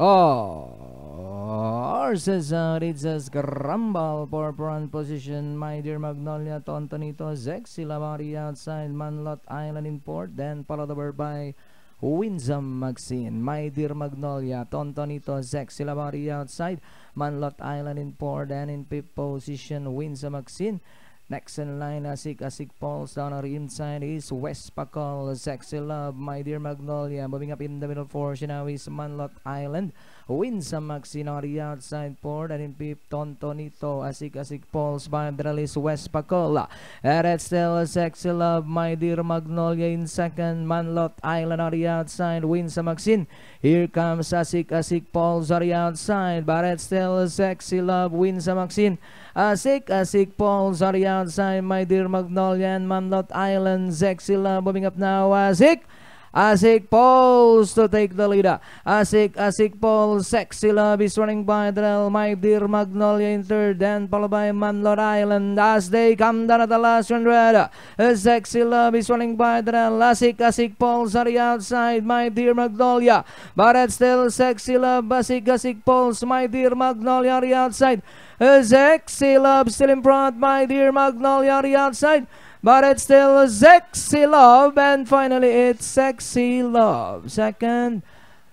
Oh, Arces out, it says Grumble, front position, my dear Magnolia, Tontonito, Zexi, Lamari outside, Manlot Island in port, then followed by Winsome Maxine, My Dear Magnolia, Tontonito, Zexi, Lamari outside, Manlot Island in port, Then in fifth position, Winsome Maxine, Next in line, Asik Asik falls down on the inside is West Pakol, Sexy Love, My Dear Magnolia. Moving up in the middle for Shinawi is Manlot Island. Winsome Maxinori outside port and in fifth Tontonito. Asik Asik falls by the West Pakol. Red still Sexy Love, My Dear Magnolia in second. Manlot Island on the outside. Winsome Maxin. Here comes Asik Asik falls on the outside. But Red still Sexy Love, Winsome Maxin. Asik Asik falls on outside. outside, my dear Magnolia and Mamlot Island, Zexila, booming up now, Wazik! Uh, Asik Pauls to take the lead. Asik, Asik Paul, Sexy Love is running by the rail. My dear Magnolia in third, then followed by Manlord Island. As they come down at the last 100, Sexy Love is running by the rail. Asik, Asik Paul, the outside. My dear Magnolia, but it's still Sexy Love, Asik, Asik Pauls. My dear Magnolia, are outside. Sexy Love still in front. My dear Magnolia, are outside. But it's still a sexy love. And finally, it's sexy love. Second,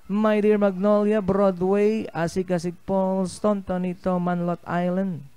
My Dear Magnolia, Broadway, Asik-Asik Falls, Tontonito, Manlot Island.